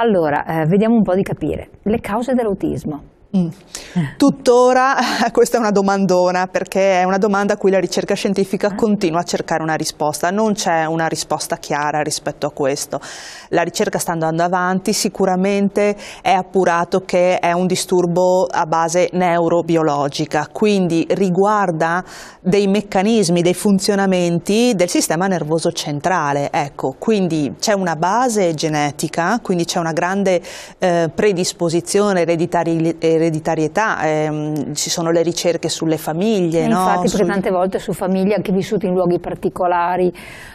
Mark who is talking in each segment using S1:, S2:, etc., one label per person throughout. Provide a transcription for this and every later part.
S1: Allora, eh, vediamo un po' di capire. Le cause dell'autismo. Mm.
S2: Tuttora questa è una domandona perché è una domanda a cui la ricerca scientifica continua a cercare una risposta, non c'è una risposta chiara rispetto a questo. La ricerca sta andando avanti, sicuramente è appurato che è un disturbo a base neurobiologica, quindi riguarda dei meccanismi, dei funzionamenti del sistema nervoso centrale. Ecco, quindi c'è una base genetica, quindi c'è una grande eh, predisposizione ereditaria l'ereditarietà, ehm, ci sono le ricerche sulle famiglie. No? Infatti, perché tante volte
S1: su famiglie anche vissute in luoghi particolari,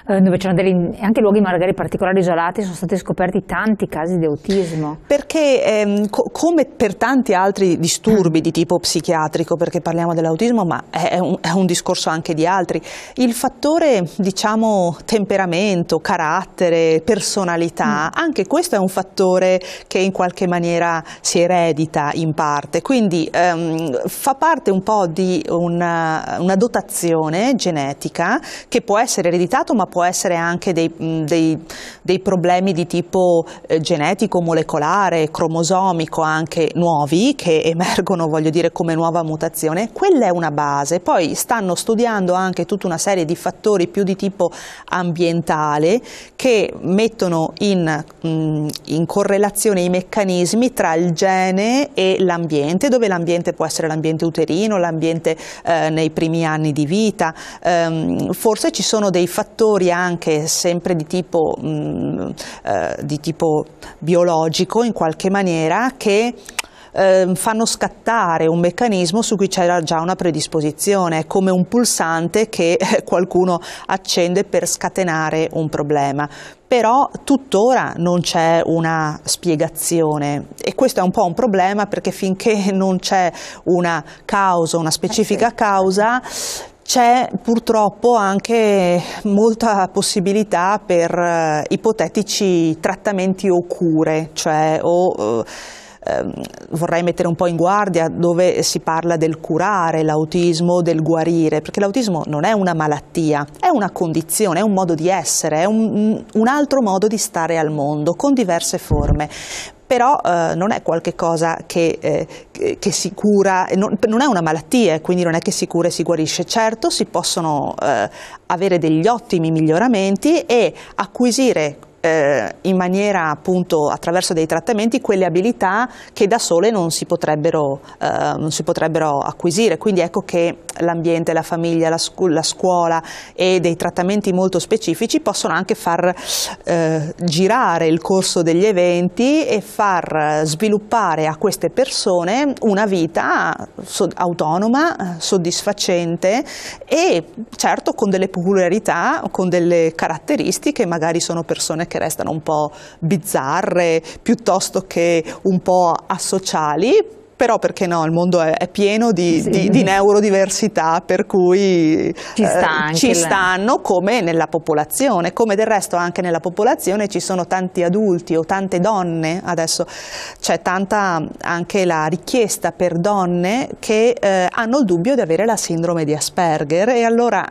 S1: eh, dove c'erano anche luoghi magari particolari isolati, sono stati scoperti
S2: tanti casi di
S1: autismo.
S2: Perché ehm, co come per tanti altri disturbi di tipo psichiatrico, perché parliamo dell'autismo, ma è un, è un discorso anche di altri, il fattore diciamo temperamento, carattere, personalità, mm. anche questo è un fattore che in qualche maniera si eredita in parte parte, quindi ehm, fa parte un po' di una, una, dotazione genetica che può essere ereditato ma può essere anche dei, mm, dei, dei problemi di tipo eh, genetico, molecolare, cromosomico anche nuovi che emergono voglio dire come nuova mutazione, quella è una base, poi stanno studiando anche tutta una serie di fattori più di tipo ambientale che mettono in, mm, in correlazione i meccanismi tra il gene e l'ambiente l'ambiente, dove l'ambiente può essere l'ambiente uterino, l'ambiente eh, nei primi anni di vita, ehm, forse ci sono dei fattori anche sempre di tipo, mh, mm, eh, di tipo biologico in qualche maniera che eh, fanno scattare un meccanismo su cui c'era già una predisposizione, è come un pulsante che eh, qualcuno accende per scatenare un problema però tuttora non c'è una spiegazione e questo è un po' un problema perché finché non c'è una causa, una specifica causa, c'è purtroppo anche molta possibilità per eh, ipotetici trattamenti o cure, cioè o eh, Ehm, vorrei mettere un po' in guardia dove si parla del curare l'autismo, del guarire, perché l'autismo non è una malattia, è una condizione, è un modo di essere, è un, mm, un altro modo di stare al mondo con diverse forme però eh, non è qualcosa che, eh, che, si cura, non, non, è una malattia, quindi non è che si cura e si guarisce. Certo si possono eh, avere degli ottimi miglioramenti e acquisire eh, in maniera appunto attraverso dei trattamenti quelle abilità che da sole non si potrebbero, eh, non si potrebbero acquisire. Quindi ecco che l'ambiente, la famiglia, la, scu la, scuola e dei trattamenti molto specifici possono anche far eh, girare il corso degli eventi e far sviluppare a queste persone una vita so autonoma, soddisfacente e certo con delle peculiarità, con delle caratteristiche, magari sono persone che che restano un po' bizzarre piuttosto che un po' asociali, però perché no, il mondo è, è pieno di, sì. di, di, neurodiversità per cui ci, eh, sta eh, ci stanno come nella popolazione, come del resto anche nella popolazione ci sono tanti adulti o tante donne, adesso c'è tanta anche la richiesta per donne che eh, hanno il dubbio di avere la sindrome di Asperger e allora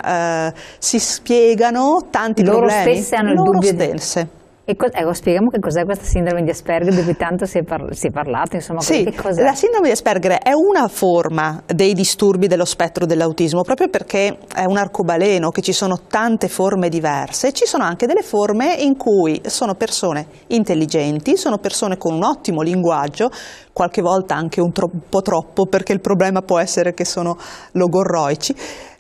S2: eh, si spiegano tanti loro problemi. Stesse hanno loro il dubbio stesse. Di e ecco, spieghiamo che cos'è questa sindrome di Asperger di cui tanto si è, par si è parlato,
S1: insomma, sì, che cos'è? La
S2: sindrome di Asperger è una forma dei disturbi dello spettro dell'autismo, proprio perché è un arcobaleno, che ci sono tante forme diverse, ci sono anche delle forme in cui sono persone intelligenti, sono persone con un ottimo linguaggio, qualche volta anche un, tro po' troppo, perché il problema può essere che sono logorroici,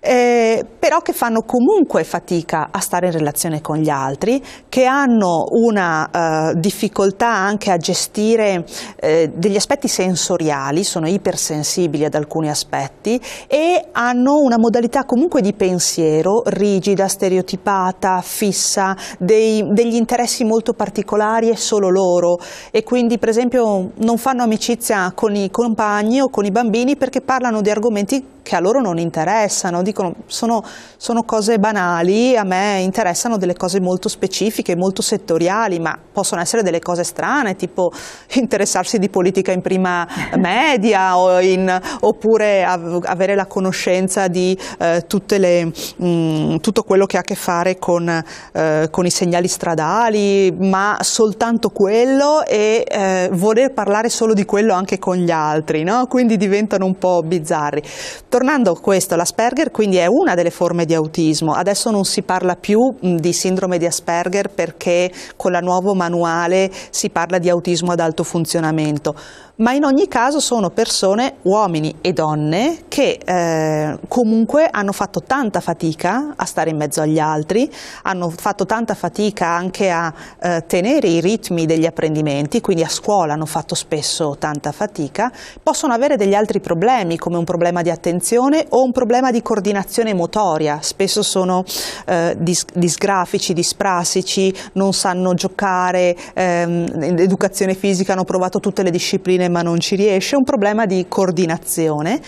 S2: eh, però che fanno comunque fatica a stare in relazione con gli altri, che hanno una eh, difficoltà anche a gestire eh, degli aspetti sensoriali, sono ipersensibili ad alcuni aspetti e hanno una modalità comunque di pensiero rigida, stereotipata, fissa, dei, degli interessi molto particolari e solo loro e quindi per esempio non fanno amicizia amicizia con i compagni o con i bambini perché parlano di argomenti che a loro non interessano, dicono sono, sono cose banali, a me interessano delle cose molto specifiche, molto settoriali, ma possono essere delle cose strane, tipo interessarsi di politica in prima media o in, oppure av avere la conoscenza di eh, le, mh, mm, tutto quello che ha a che fare con, eh, con i segnali stradali, ma soltanto quello e eh, voler parlare solo di quello anche con gli altri, no? quindi diventano un po' bizzarri. Tornando a questo, l'Asperger quindi è una delle forme di autismo, adesso non si parla più di sindrome di Asperger perché con la nuovo manuale si parla di autismo ad alto funzionamento, ma in ogni caso sono persone, uomini e donne, che eh, comunque hanno fatto tanta fatica a stare in mezzo agli altri, hanno fatto tanta fatica anche a eh, tenere i ritmi degli apprendimenti, quindi a scuola hanno fatto spesso tanta fatica, possono avere degli altri problemi come un problema di attenzione o un problema di coordinazione motoria, spesso sono eh, dis disgrafici, disprasici, non sanno giocare, ehm, educazione fisica hanno provato tutte le discipline ma non ci riesce, un problema di coordinazione.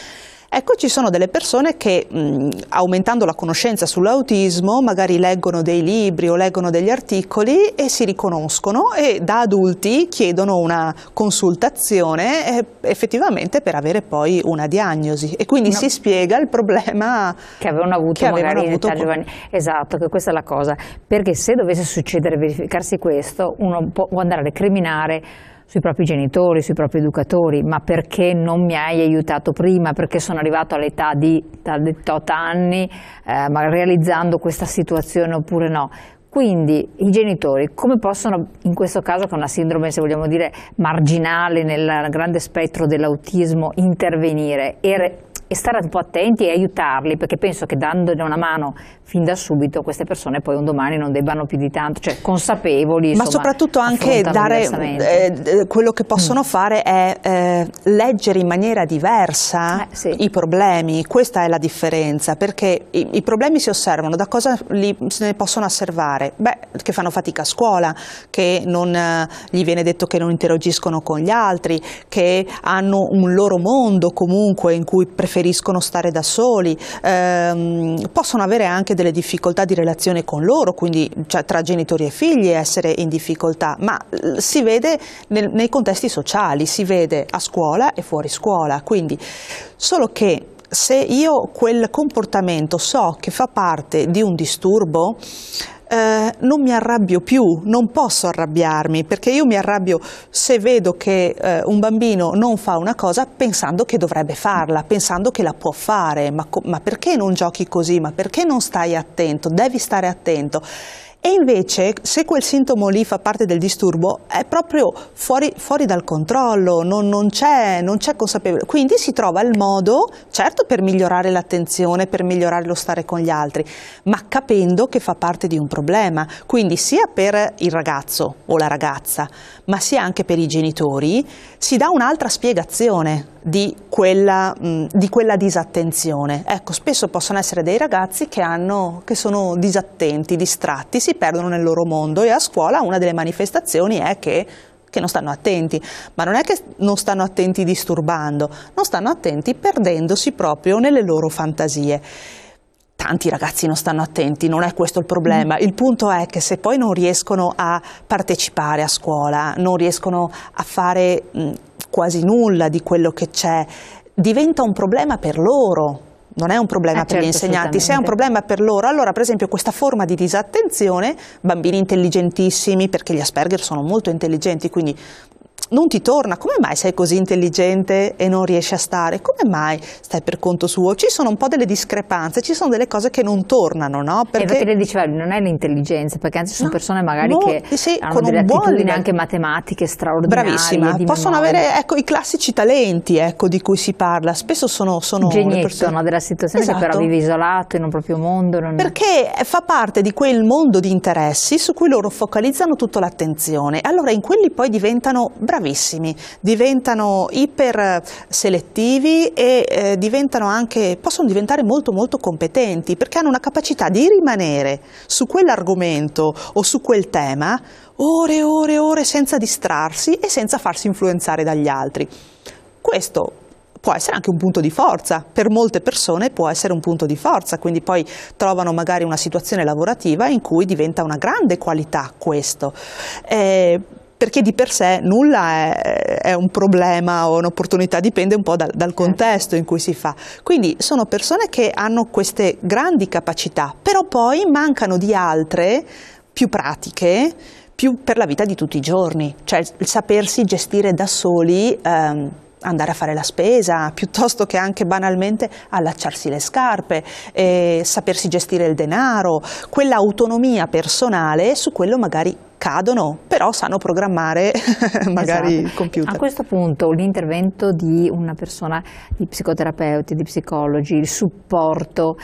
S2: Ecco, ci sono delle persone che mh, aumentando la conoscenza sull'autismo magari leggono dei libri o leggono degli articoli e si riconoscono e da adulti chiedono una consultazione eh, effettivamente per avere poi una diagnosi e quindi no. si spiega il problema che avevano avuto che avevano magari in età giovane.
S1: Esatto, che questa è la cosa, perché se dovesse succedere verificarsi questo, uno può andare a recriminare sui propri genitori, sui propri educatori, ma perché non mi hai aiutato prima, perché sono arrivato all'età di, di 8 anni, eh, realizzando questa situazione oppure no. Quindi i genitori come possono, in questo caso con una sindrome, se vogliamo dire, marginale nel grande spettro dell'autismo, intervenire e e stare un po' attenti e aiutarli, perché penso che dandone una mano fin da subito queste persone poi un domani non debbano più di tanto, cioè consapevoli. Insomma, Ma soprattutto anche dare eh,
S2: eh, quello che possono mm. fare è eh, leggere in maniera diversa eh, sì. i problemi, questa è la differenza, perché i, i problemi si osservano, da cosa li, se ne possono osservare? Beh, che fanno fatica a scuola, che non, eh, gli viene detto che non interagiscono con gli altri, che hanno un loro mondo comunque in cui preferiscono preferiscono stare da soli, ehm, possono avere anche delle difficoltà di relazione con loro, quindi cioè, tra genitori e figli essere in difficoltà, ma si vede nel, nei contesti sociali, si vede a scuola e fuori scuola, quindi solo che se io quel comportamento so che fa parte di un disturbo, eh, non mi arrabbio più, non posso arrabbiarmi, perché io mi arrabbio se vedo che eh, un bambino non fa una cosa pensando che dovrebbe farla, pensando che la può fare, ma, ma perché non giochi così, ma perché non stai attento, devi stare attento. E invece se quel sintomo lì fa parte del disturbo è proprio fuori, fuori dal controllo, non, non c'è, consapevolezza. Quindi si trova il modo, certo per migliorare l'attenzione, per migliorare lo stare con gli altri, ma capendo che fa parte di un problema. Quindi sia per il ragazzo o la ragazza, ma sia anche per i genitori, si dà un'altra spiegazione di quella, mh, mm, di quella disattenzione. Ecco, spesso possono essere dei ragazzi che, hanno, che sono disattenti, distratti, si perdono nel loro mondo e a scuola una delle manifestazioni è che che non stanno attenti, ma non è che non stanno attenti disturbando, non stanno attenti perdendosi proprio nelle loro fantasie. Tanti ragazzi non stanno attenti, non è questo il problema. Il punto è che se poi non riescono a partecipare a scuola, non riescono a fare mm, quasi nulla di quello che c'è, diventa un problema per loro, non è un problema eh per certo, gli insegnanti, se è un problema per loro, allora per esempio questa forma di disattenzione, bambini intelligentissimi, perché gli Asperger sono molto intelligenti, quindi non ti torna, come mai sei così intelligente e non riesci a stare? Come mai stai per conto suo? Ci sono un po' delle discrepanze, ci sono delle cose che non tornano, no? Eh, perché... E lei diceva, non è l'intelligenza, perché anzi sono no, persone magari no, che sì, hanno con delle un buon livello... anche matematiche straordinarie. Bravissima, possono avere ecco, i classici talenti ecco, di cui si parla, spesso sono... sono Genietto persone... no, della situazione esatto. che però esatto. vive isolato in un proprio mondo. Non... Perché fa parte di quel mondo di interessi su cui loro focalizzano tutta l'attenzione, allora in quelli poi diventano bravissimi, diventano iper selettivi e eh, diventano anche, possono diventare molto molto competenti perché hanno una capacità di rimanere su quell'argomento o su quel tema ore e ore e ore senza distrarsi e senza farsi influenzare dagli altri. Questo può essere anche un punto di forza, per molte persone può essere un punto di forza, quindi poi trovano magari una situazione lavorativa in cui diventa una grande qualità questo. Eh, perché di per sé nulla è, è un problema o un'opportunità, dipende un po' dal, dal contesto in cui si fa. Quindi sono persone che hanno queste grandi capacità, però poi mancano di altre più pratiche più per la vita di tutti i giorni, cioè il sapersi gestire da soli ehm, andare a fare la spesa, piuttosto che anche banalmente allacciarsi le scarpe, eh, sapersi gestire il denaro, quell'autonomia personale su quello magari cadono, però sanno programmare magari esatto. il computer. A questo punto
S1: l'intervento di una persona, di psicoterapeuti, di psicologi, il supporto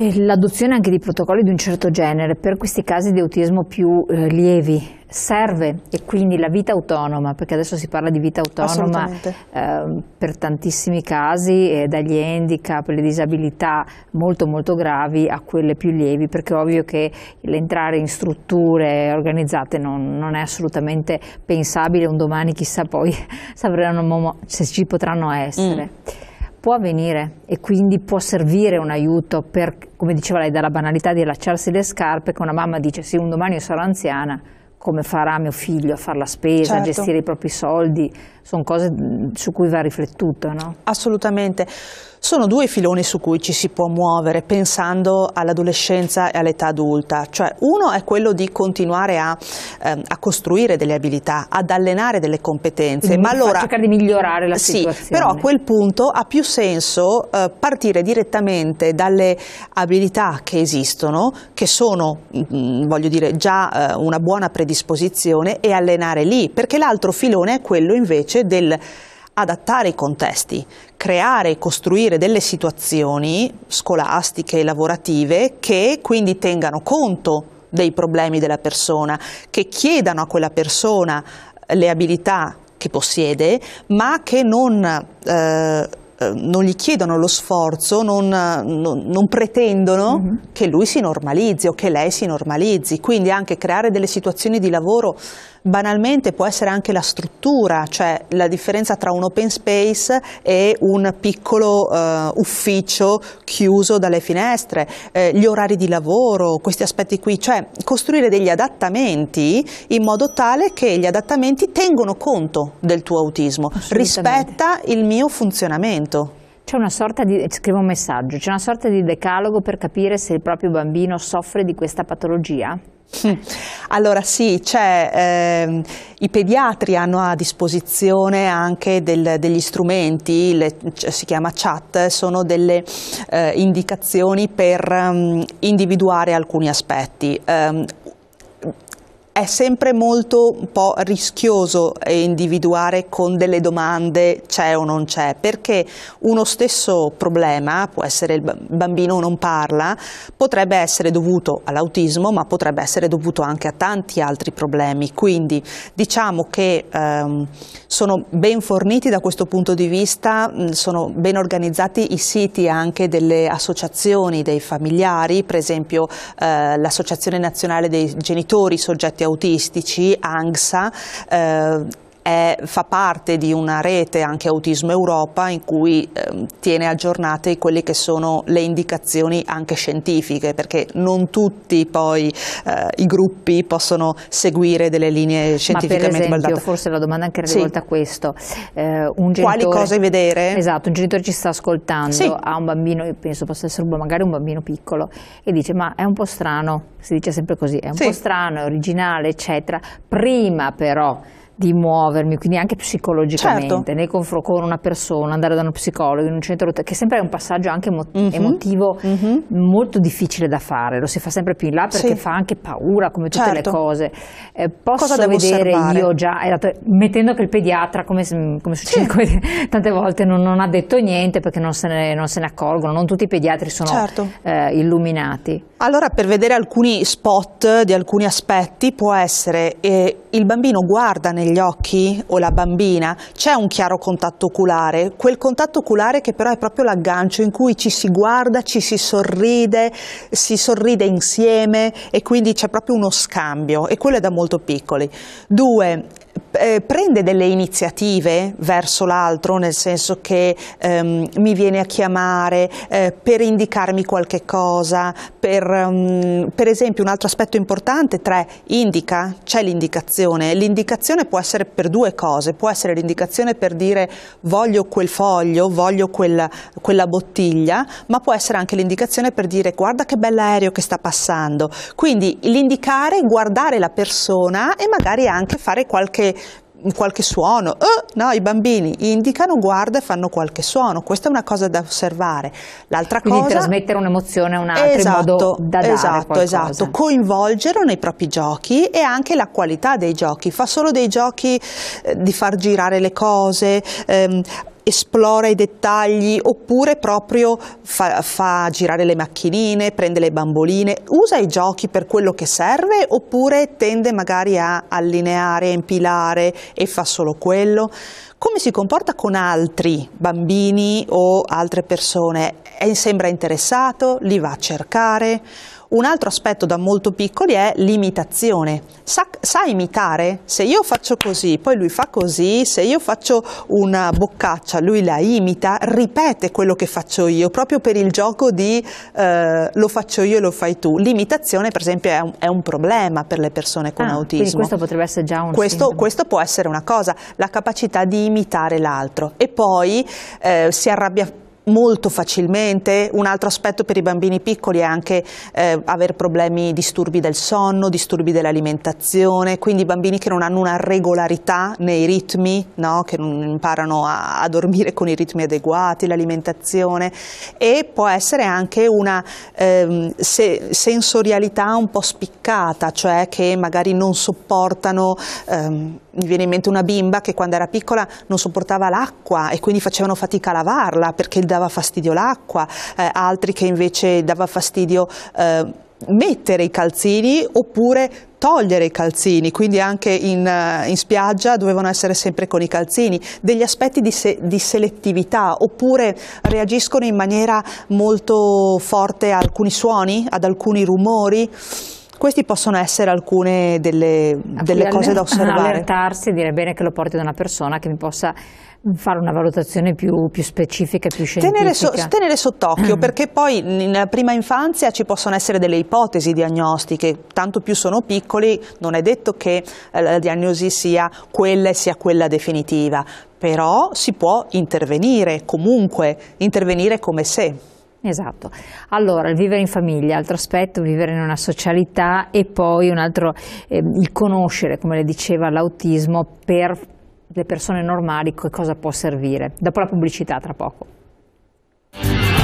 S1: L'adozione anche di protocolli di un certo genere per questi casi di autismo più eh, lievi serve e quindi la vita autonoma, perché adesso si parla di vita autonoma eh, per tantissimi casi, eh, dagli handicap, le disabilità molto molto gravi a quelle più lievi, perché è ovvio che l'entrare in strutture organizzate non, non è assolutamente pensabile, un domani chissà poi sapremo se ci potranno essere. Mm può avvenire e quindi può servire un aiuto per, come diceva lei, dalla banalità di allacciarsi le scarpe, che una mamma dice sì, un domani sarò anziana, come farà mio figlio a fare la spesa, certo. a gestire i
S2: propri soldi, sono cose mm, su cui va riflettuto. No? Assolutamente. Sono due filoni su cui ci si può muovere pensando all'adolescenza e all'età adulta, cioè uno è quello di continuare a, ehm, a costruire delle abilità, ad allenare delle competenze, Quindi ma allora cercare di migliorare la sì, situazione. però a quel punto ha più senso eh, partire direttamente dalle abilità che esistono, che sono mh, mm, voglio dire già eh, una buona predisposizione e allenare lì, perché l'altro filone è quello invece del adattare i contesti, creare e costruire delle situazioni scolastiche e lavorative che quindi tengano conto dei problemi della persona, che chiedano a quella persona eh, le abilità che possiede, ma che non, eh, eh, non gli chiedono lo sforzo, non, non, non pretendono mm -hmm. che lui si normalizzi o che lei si normalizzi. Quindi anche creare delle situazioni di lavoro banalmente può essere anche la struttura, cioè la differenza tra un open space e un piccolo eh, ufficio chiuso dalle finestre, eh, gli orari di lavoro, questi aspetti qui, cioè costruire degli adattamenti in modo tale che gli adattamenti tengono conto del tuo autismo, rispetta il mio funzionamento.
S1: C'è una sorta di, scrivo un messaggio, c'è una sorta di decalogo per capire se il proprio bambino soffre
S2: di questa patologia? Allora sì, cioè, eh, i pediatri hanno a disposizione anche del, degli strumenti, le, cioè, si chiama chat, sono delle eh, indicazioni per um, individuare alcuni aspetti. Um, è sempre molto un po' rischioso eh, individuare con delle domande c'è o non c'è, perché uno stesso problema, può essere il bambino non parla, potrebbe essere dovuto all'autismo, ma potrebbe essere dovuto anche a tanti altri problemi. Quindi diciamo che ehm, sono ben forniti da questo punto di vista, mm, sono ben organizzati i siti anche delle associazioni dei familiari, per esempio eh, l'Associazione Nazionale dei Genitori Soggetti autistici, ANGSA, eh, è, fa parte di una rete anche Autismo Europa in cui eh, tiene aggiornate quelle che sono le indicazioni anche scientifiche, perché non tutti poi eh, i gruppi possono seguire delle linee scientificamente validate. esempio, forse
S1: la domanda anche rivolta sì. a
S2: questo. Eh, genitore, Quali cose
S1: vedere? Esatto, un genitore ci sta ascoltando, sì. ha un bambino, io penso possa essere magari un bambino piccolo, e dice ma è un po' strano, si dice sempre così, è un sì. po' strano, è originale, eccetera. Prima però di muovermi, quindi anche psicologicamente, certo. nei confronti con una persona, andare da uno psicologo in un centro, che sempre è un passaggio anche emo mm -hmm. emotivo mm -hmm. molto difficile da fare, lo si fa sempre più in là perché sì. fa anche paura come tutte certo. le cose. Eh, posso Cosa vedere osservare? io già, esatto, mettendo che il pediatra, come, come succede sì. come, tante volte, non, non, ha detto niente perché
S2: non se, ne, non se, ne, accorgono, non tutti i pediatri sono certo.
S1: eh, illuminati.
S2: Allora, per vedere alcuni spot di alcuni aspetti può essere eh, il bambino guarda nel negli occhi o la bambina, c'è un chiaro contatto oculare, quel contatto oculare che però è proprio l'aggancio in cui ci si guarda, ci si sorride, si sorride insieme e quindi c'è proprio uno scambio e quello è da molto piccoli. Due, eh, prende delle iniziative verso l'altro, nel senso che ehm, mi viene a chiamare eh, per indicarmi qualche cosa, per, um, per, esempio un altro aspetto importante, tre, indica, c'è l'indicazione, l'indicazione può essere per due cose, può essere l'indicazione per dire voglio quel foglio, voglio quella, quella bottiglia, ma può essere anche l'indicazione per dire guarda che bell'aereo che sta passando, quindi l'indicare, guardare la persona e magari anche fare qualche qualche suono, oh, no, i bambini indicano, guardano e fanno qualche suono, questa è una cosa da osservare. L'altra Quindi trasmettere un'emozione a un altro esatto, da esatto, esatto, coinvolgerlo nei propri giochi e anche la qualità dei giochi, fa solo dei giochi eh, di far girare le cose, ehm, esplora i dettagli oppure proprio fa, fa girare le macchinine, prende le bamboline, usa i giochi per quello che serve oppure tende magari a allineare, a impilare e fa solo quello? Come si comporta con altri bambini o altre persone? È, eh, sembra interessato? Li va a cercare? Un altro aspetto da molto piccoli è l'imitazione. Sa, sa, imitare? Se io faccio così, poi lui fa così, se io faccio una boccaccia, lui la imita, ripete quello che faccio io, proprio per il gioco di eh, lo faccio io e lo fai tu. L'imitazione, per esempio, è un, è un, problema per le persone con ah, autismo. questo potrebbe essere già un questo, questo, può essere una cosa, la capacità di imitare l'altro. E poi eh, si arrabbia molto facilmente. Un altro aspetto per i bambini piccoli è anche eh, avere problemi, disturbi del sonno, disturbi dell'alimentazione, quindi bambini che non hanno una regolarità nei ritmi, no? che non imparano a, a, dormire con i ritmi adeguati, l'alimentazione e può essere anche una ehm, se, sensorialità un po' spiccata, cioè che magari non sopportano ehm, mi viene in mente una bimba che quando era piccola non sopportava l'acqua e quindi facevano fatica a lavarla perché dava fastidio l'acqua, eh, altri che invece dava fastidio eh, mettere i calzini oppure togliere i calzini, quindi anche in, eh, in, spiaggia dovevano essere sempre con i calzini, degli aspetti di, se, di, selettività, oppure reagiscono in maniera molto forte a alcuni suoni, ad alcuni rumori. Queste possono essere alcune delle, delle cose da osservare.
S1: Allertarsi, e dire bene che lo porti da una persona che mi possa fare una valutazione più, più specifica, più scientifica. Tenere, so,
S2: tenere sott'occhio perché poi in prima infanzia ci possono essere delle ipotesi diagnostiche, tanto più sono piccoli non è detto che eh, la diagnosi sia quella e sia quella definitiva, però si può intervenire comunque, intervenire come se.
S1: Esatto. Allora, il vivere in famiglia, altro aspetto, vivere in una socialità e poi un altro, eh, il conoscere, come le diceva, l'autismo per le persone normali che cosa può servire. Dopo la pubblicità, tra poco.